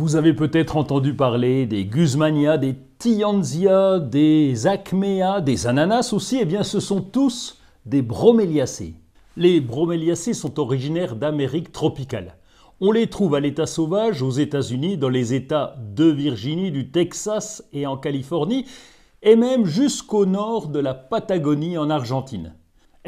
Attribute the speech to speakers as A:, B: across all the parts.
A: Vous avez peut-être entendu parler des Guzmania, des Tianzia, des Acmea, des ananas aussi, et eh bien ce sont tous des broméliacées. Les broméliacées sont originaires d'Amérique tropicale. On les trouve à l'état sauvage aux États-Unis, dans les États de Virginie, du Texas et en Californie, et même jusqu'au nord de la Patagonie en Argentine.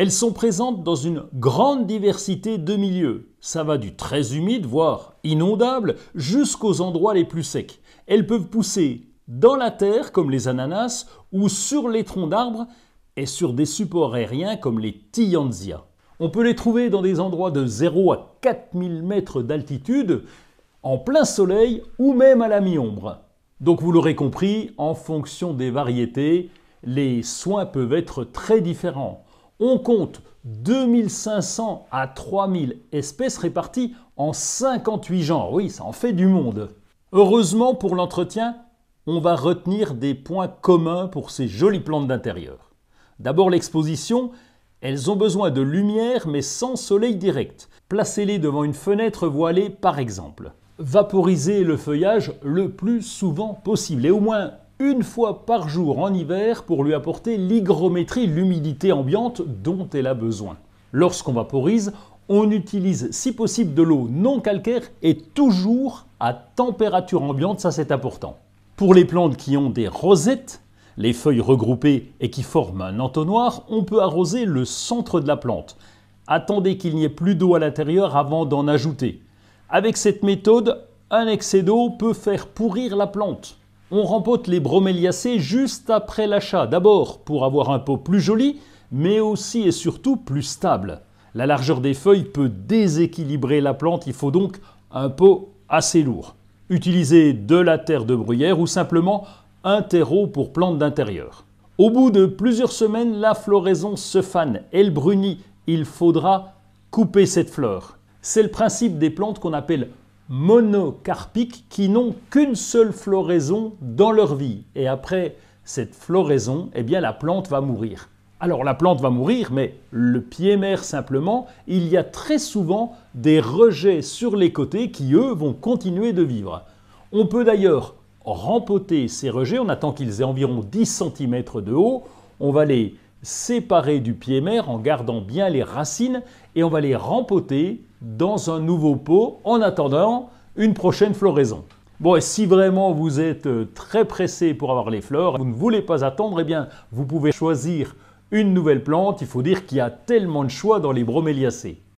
A: Elles sont présentes dans une grande diversité de milieux. Ça va du très humide, voire inondable, jusqu'aux endroits les plus secs. Elles peuvent pousser dans la terre, comme les ananas, ou sur les troncs d'arbres, et sur des supports aériens, comme les tillandsia. On peut les trouver dans des endroits de 0 à 4000 mètres d'altitude, en plein soleil ou même à la mi-ombre. Donc vous l'aurez compris, en fonction des variétés, les soins peuvent être très différents. On compte 2500 à 3000 espèces réparties en 58 genres. Oui, ça en fait du monde. Heureusement pour l'entretien, on va retenir des points communs pour ces jolies plantes d'intérieur. D'abord l'exposition, elles ont besoin de lumière mais sans soleil direct. Placez-les devant une fenêtre voilée par exemple. Vaporisez le feuillage le plus souvent possible et au moins une fois par jour en hiver pour lui apporter l'hygrométrie, l'humidité ambiante dont elle a besoin. Lorsqu'on vaporise, on utilise si possible de l'eau non calcaire et toujours à température ambiante, ça c'est important. Pour les plantes qui ont des rosettes, les feuilles regroupées et qui forment un entonnoir, on peut arroser le centre de la plante. Attendez qu'il n'y ait plus d'eau à l'intérieur avant d'en ajouter. Avec cette méthode, un excès d'eau peut faire pourrir la plante. On rempote les broméliacées juste après l'achat, d'abord pour avoir un pot plus joli, mais aussi et surtout plus stable. La largeur des feuilles peut déséquilibrer la plante, il faut donc un pot assez lourd. Utilisez de la terre de bruyère ou simplement un terreau pour plantes d'intérieur. Au bout de plusieurs semaines, la floraison se fane, elle brunit, il faudra couper cette fleur. C'est le principe des plantes qu'on appelle monocarpiques qui n'ont qu'une seule floraison dans leur vie. Et après cette floraison, eh bien la plante va mourir. Alors la plante va mourir, mais le pied-mère simplement, il y a très souvent des rejets sur les côtés qui, eux, vont continuer de vivre. On peut d'ailleurs rempoter ces rejets, on attend qu'ils aient environ 10 cm de haut, on va les séparer du pied-mère en gardant bien les racines et on va les rempoter dans un nouveau pot en attendant une prochaine floraison. Bon, et si vraiment vous êtes euh, très pressé pour avoir les fleurs, vous ne voulez pas attendre, eh bien, vous pouvez choisir une nouvelle plante. Il faut dire qu'il y a tellement de choix dans les broméliacées.